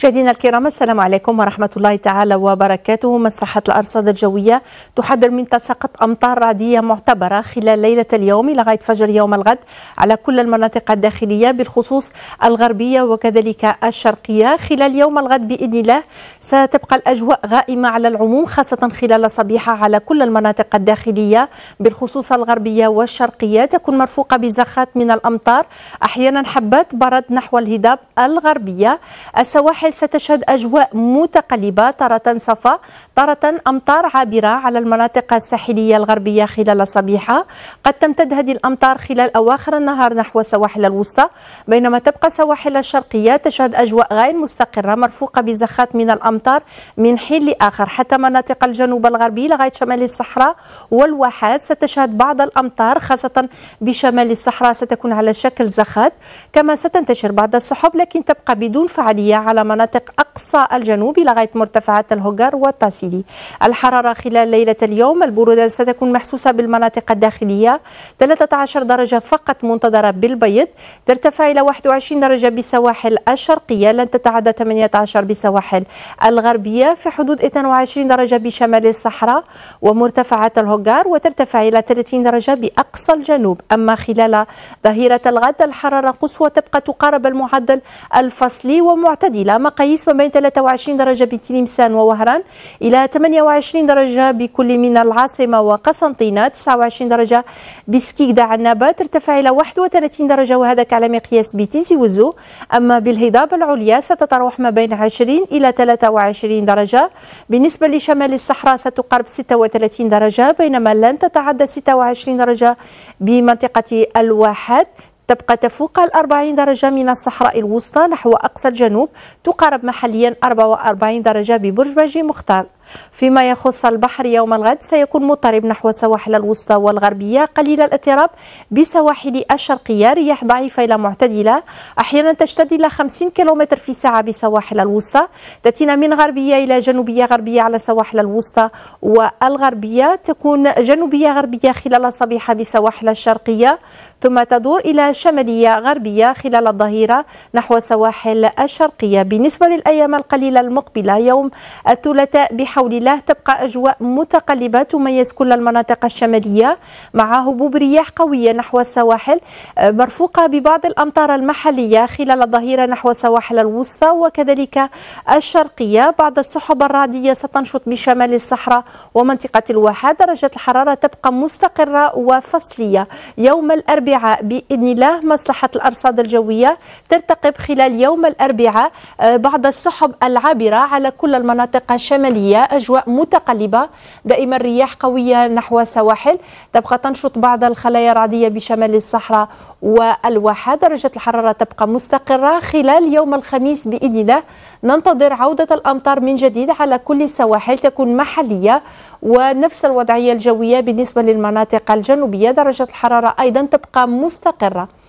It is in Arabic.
مشاهدينا الكرام السلام عليكم ورحمة الله تعالى وبركاته مساحة الأرصاد الجوية تحذر من تساقط أمطار رعدية معتبرة خلال ليلة اليوم لغاية فجر يوم الغد على كل المناطق الداخلية بالخصوص الغربية وكذلك الشرقية خلال يوم الغد بإذن الله ستبقى الأجواء غائمة على العموم خاصة خلال الصبيحة على كل المناطق الداخلية بالخصوص الغربية والشرقية تكون مرفوقة بزخات من الأمطار أحيانا حبات برد نحو الهضاب الغربية السواحل الليل ستشهد أجواء متقلبة تارة صفا تارة أمطار عابرة على المناطق الساحلية الغربية خلال الصبيحة قد تمتد هذه الأمطار خلال أواخر النهار نحو السواحل الوسطى بينما تبقى السواحل الشرقية تشهد أجواء غير مستقرة مرفوقة بزخات من الأمطار من حين لآخر حتى مناطق الجنوب الغربي لغاية شمال الصحراء والواحات ستشهد بعض الأمطار خاصة بشمال الصحراء ستكون على شكل زخات كما ستنتشر بعض السحب لكن تبقى بدون فعالية على مناطق مناطق أقصى الجنوب لغاية مرتفعات الهجر والتاسيلي الحرارة خلال ليلة اليوم البرودة ستكون محسوسة بالمناطق الداخلية 13 درجة فقط منتظرة بالبيض ترتفع إلى 21 درجة بسواحل الشرقية لن تتعدى 18 بسواحل الغربية في حدود 22 درجة بشمال الصحراء ومرتفعات الهجر وترتفع إلى 30 درجة بأقصى الجنوب أما خلال ظهيرة الغد الحرارة قصوى تبقى تقارب المعدل الفصلي ومعتدلة مقاييس ما بين 23 درجة بتلمسان ووهران إلى 28 درجة بكل من العاصمة وقسنطينة 29 درجة بسكيكدا عنابة ترتفع إلى 31 درجة وهذاك على مقياس بتيزي وزو أما بالهضاب العليا ستتراوح ما بين 20 إلى 23 درجة بالنسبة لشمال الصحراء ستقارب 36 درجة بينما لن تتعدى 26 درجة بمنطقة الواحد تبقى تفوق الأربعين درجة من الصحراء الوسطى نحو أقصى الجنوب تقارب محليا 44 درجة ببرج باجي مختار فيما يخص البحر يوم الغد سيكون مضطرب نحو السواحل الوسطى والغربية قليل الاضطراب بسواحل الشرقية رياح ضعيفة إلى معتدلة أحيانا تشتد إلى 50 كم في ساعة بسواحل الوسطى تأتينا من غربية إلى جنوبية غربية على سواحل الوسطى والغربية تكون جنوبية غربية خلال الصبيحة بسواحل الشرقية ثم تدور إلى شمالية غربية خلال الظهيرة نحو سواحل الشرقية بالنسبة للأيام القليلة المقبلة يوم الثلاثاء بحوالي بحول الله تبقى أجواء متقلبة تميز كل المناطق الشمالية مع هبوب رياح قوية نحو السواحل آه، مرفوقة ببعض الأمطار المحلية خلال الظهيرة نحو السواحل الوسطى وكذلك الشرقية بعض السحب الرعدية ستنشط بشمال الصحراء ومنطقة الواحة درجة الحرارة تبقى مستقرة وفصلية يوم الأربعاء بإذن الله مصلحة الأرصاد الجوية ترتقب خلال يوم الأربعاء آه، بعض السحب العابرة على كل المناطق الشمالية أجواء متقلبة دائما رياح قوية نحو السواحل تبقى تنشط بعض الخلايا الرعدية بشمال الصحراء والواحة درجة الحرارة تبقى مستقرة خلال يوم الخميس بإذن الله ننتظر عودة الأمطار من جديد على كل السواحل تكون محلية ونفس الوضعية الجوية بالنسبة للمناطق الجنوبية درجة الحرارة أيضا تبقى مستقرة